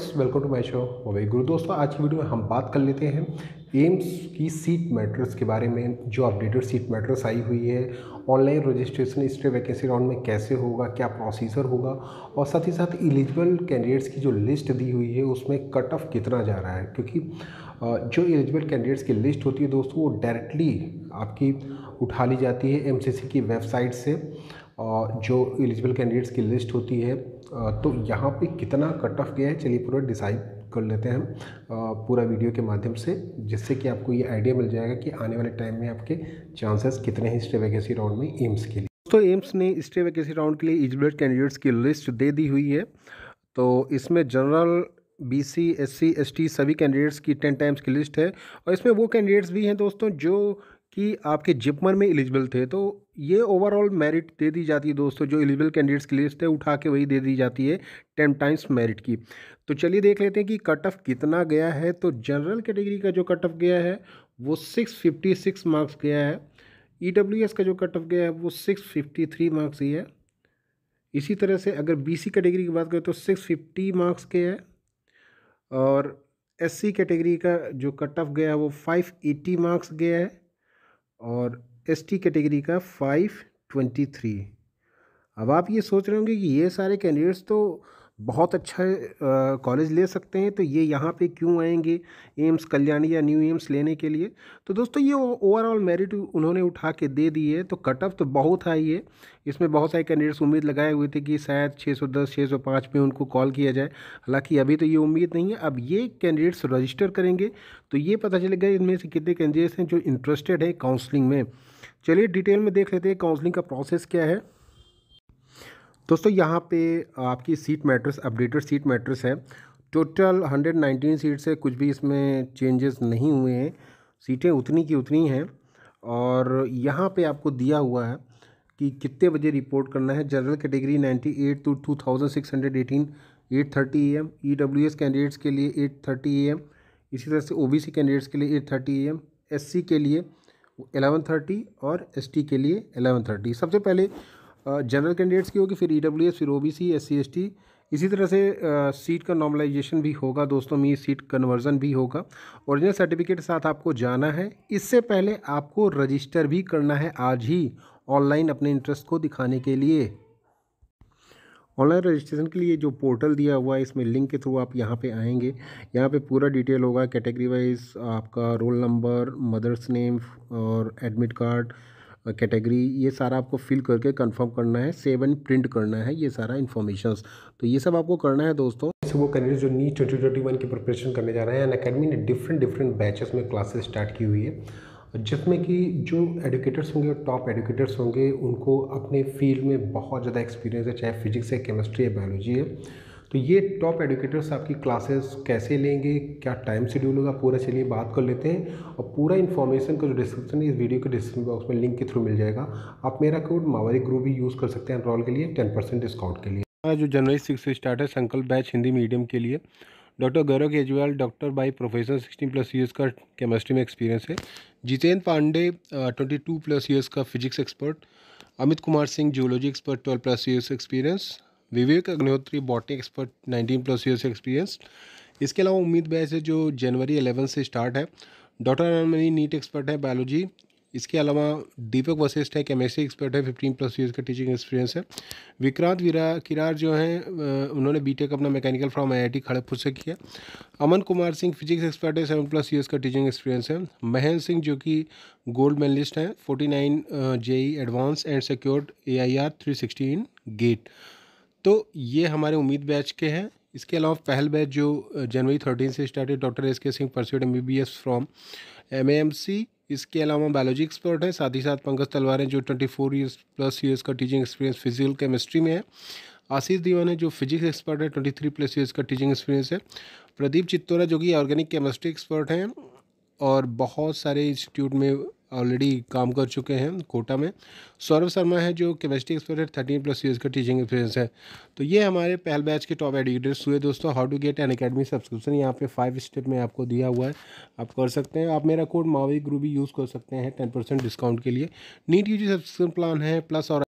friends welcome to my show mobile guru दोस्तों आज की वीडियो में हम बात कर लेते हैं एम्स की सीट मैट्रिक्स के बारे में जो अपडेटेड सीट मैट्रिक्स आई हुई है ऑनलाइन रजिस्ट्रेशन इस वैकेंसी राउंड में कैसे होगा क्या प्रोसीजर होगा और साथ ही साथ एलिजिबल कैंडिडेट्स की जो लिस्ट दी हुई है उसमें कट ऑफ कितना जा रहा है क्योंकि जो एलिजिबल कैंडिडेट्स की लिस्ट होती है दोस्तों वो डायरेक्टली आपकी उठा ली जाती है एम की वेबसाइट से जो एलिजिबल कैंडिडेट्स की लिस्ट होती है तो यहाँ पे कितना कट ऑफ गया है चलिए पूरा डिसाइड कर लेते हैं हम पूरा वीडियो के माध्यम से जिससे कि आपको ये आइडिया मिल जाएगा कि आने वाले टाइम में आपके चांसेस कितने हैं स्टे वैकेसी राउंड में एम्स के लिए दोस्तों एम्स ने स्टे वैकेसी राउंड के लिए एलिजिबल कैंडिडेट्स की लिस्ट दे दी हुई है तो इसमें general B C S C S T सभी कैंडिडेट्स की टेन टाइम्स की लिस्ट है और इसमें वो कैंडिडेट्स भी हैं दोस्तों जो कि आपके जिपमर में एलिजिबल थे तो ये ओवरऑल मेरिट दे दी जाती है दोस्तों जो एलिजिबल कैंडिडेट्स की लिस्ट है उठा के वही दे दी जाती है टेन टाइम्स मेरिट की तो चलिए देख लेते हैं कि कट ऑफ कितना गया है तो जनरल कैटेगरी का जो कट ऑफ गया है वो सिक्स फिफ्टी सिक्स मार्क्स गया है ई डब्ल्यू एस का जो कट ऑफ गया है वो सिक्स फिफ्टी थ्री मार्क्स ही है इसी तरह से अगर बी सी कैटेगरी की बात करें तो सिक्स फिफ्टी मार्क्स के है और एस सी कैटेगरी का जो कट ऑफ गया है वो फाइव एटी मार्क्स गया है और एसटी कैटेगरी का फाइव ट्वेंटी थ्री अब आप ये सोच रहे होंगे कि ये सारे कैंडिडेट्स तो बहुत अच्छा कॉलेज ले सकते हैं तो ये यहाँ पे क्यों आएंगे एम्स कल्याणी या न्यू एम्स लेने के लिए तो दोस्तों ये ओवरऑल मेरिट उन्होंने उठा के दे दी है तो कट ऑफ तो बहुत हाई है इसमें बहुत सारे कैंडिडेट्स उम्मीद लगाए हुए थे कि शायद 610 605 में उनको कॉल किया जाए हालांकि अभी तो ये उम्मीद नहीं है अब ये कैंडिडेट्स रजिस्टर करेंगे तो ये पता चलेगा इनमें से कितने कैंडिडेट्स हैं जो इंटरेस्टेड हैं काउंसलिंग में चलिए डिटेल में देख लेते हैं काउंसलिंग का प्रोसेस क्या है दोस्तों यहाँ पे आपकी seat matrix updated seat matrix है टोटल 119 सीट से कुछ भी इसमें चेंजेस नहीं हुए हैं सीटें उतनी की उतनी हैं और यहाँ पे आपको दिया हुआ है कि कितने बजे रिपोर्ट करना है general category 98 to 2618 8:30 M EWS candidates के लिए 8:30 एम इसी तरह से ओ कैंडिडेट्स के लिए 8:30 एम एससी के लिए 11:30 और एसटी के लिए 11:30 सबसे पहले जनरल कैंडिडेट्स की होगी फिर ई डब्ल्यू एस फिर O B C S C S T इसी तरह से सीट का नॉर्मलाइजेशन भी होगा दोस्तों मी सीट कन्वर्जन भी होगा ओरिजिनल सर्टिफिकेट के साथ आपको जाना है इससे पहले आपको रजिस्टर भी करना है आज ही ऑनलाइन अपने इंटरेस्ट को दिखाने के लिए ऑनलाइन रजिस्ट्रेशन के लिए जो पोर्टल दिया हुआ है इसमें लिंक के थ्रू आप यहाँ पे आएंगे यहाँ पे पूरा डिटेल होगा कैटेगरी वाइज आपका रोल नंबर मदर्स नेम और एडमिट कार्ड कैटेगरी ये सारा आपको फिल करके कंफर्म करना है सेव एंड प्रिंट करना है ये सारा इन्फॉर्मेशन तो ये सब आपको करना है दोस्तों तो वो कैंडिडेट जो नीट ट्वेंटी ट्वेंटी वन की प्रिपरेशन करने जा रहे हैं एन अकेडमी ने डिफरेंट डिफरेंट बैचेस में क्लासेस स्टार्ट की हुई है जिसमें कि जो एडुकेटर्स होंगे और टॉप एडुकेटर्स होंगे उनको अपने फील्ड में बहुत ज़्यादा एक्सपीरियंस है चाहे फिजिक्स है केमिस्ट्री है बायोलॉजी है तो ये टॉप एडुकेटर्स आपकी क्लासेस कैसे लेंगे क्या टाइम शेड्यूल होगा पूरा चलिए बात कर लेते हैं और पूरा इन्फॉर्मेशन का जो डिस्क्रिप्शन है इस वीडियो के डिस्क्रिप्शन बॉक्स में लिंक के थ्रू मिल जाएगा आप मेरा कोड मावारी ग्रुप भी यूज़ कर सकते हैं एनरोल के लिए टेन परसेंट डिस्काउंट के लिए हमारा जो जनवरी सिक्स से स्टार्ट है संकल्प बैच हिंदी मीडियम के लिए doctor Gaurav Kejriwal doctor by professor sixteen plus years का केमिस्ट्री में एक्सपीरियंस है Jitendra Pandey twenty two plus years का physics expert Amit Kumar Singh geology expert twelve plus years experience Vivek Agnihotri botany expert 19 plus years experience इसके अलावा उम्मीद बैच है जो जनवरी 11 से स्टार्ट है डॉक्टर अनमनी नीट एक्सपर्ट है बायोलॉजी इसके अलावा दीपक वशिष्ठ है केमिस्ट्री एक्सपर्ट है फिफ्टीन प्लस ईयर्स का टीचिंग एक्सपीरियंस है विक्रांत वीरा किरार जो हैं उन्होंने टेक अपना मैकेनिकल फ्रॉम आई खड़गपुर से किया अमन कुमार सिंह फिजिक्स एक्सपर्ट है सेवन प्लस ईयर्स का टीचिंग एक्सपीरियंस है महेंद्र सिंह जो कि गोल्ड मेडलिस्ट हैं forty nine JEE advance and secured A I R three GATE तो ये हमारे उम्मीद बैच के हैं इसके अलावा पहल बैच जो जनवरी थर्टीन से स्टार्ट है doctor S K Singh pursued M B B S from M M C इसके अलावा बायोलॉजी एक्सपर्ट हैं साथ ही साथ पंकज तलवार हैं जो twenty four years plus years का टीचिंग एक्सपीरियंस फिजिकल केमिस्ट्री में है आशीष दीवान है जो फिजिक्स एक्सपर्ट है ट्वेंटी थ्री प्लस ईयर्स का टीचिंग एक्सपीरियंस है प्रदीप चित्तौरा जो कि ऑर्गेनिक केमिस्ट्री एक्सपर्ट हैं और बहुत सारे इंस्टीट्यूट में ऑलरेडी काम कर चुके हैं कोटा में सौरभ शर्मा है जो chemistry expert thirteen plus years का टीचिंग एक्सपीरियंस है तो ये हमारे पहल बैच के टॉप एडुकेटर्स हुए दोस्तों how to get Unacademy subscription यहाँ पे फाइव स्टेप में आपको दिया हुआ है आप कर सकते हैं आप मेरा कोड मावी ग्रू भी यूज़ कर सकते हैं टेन परसेंट डिस्काउंट के लिए NEET U G subscription plan है प्लस और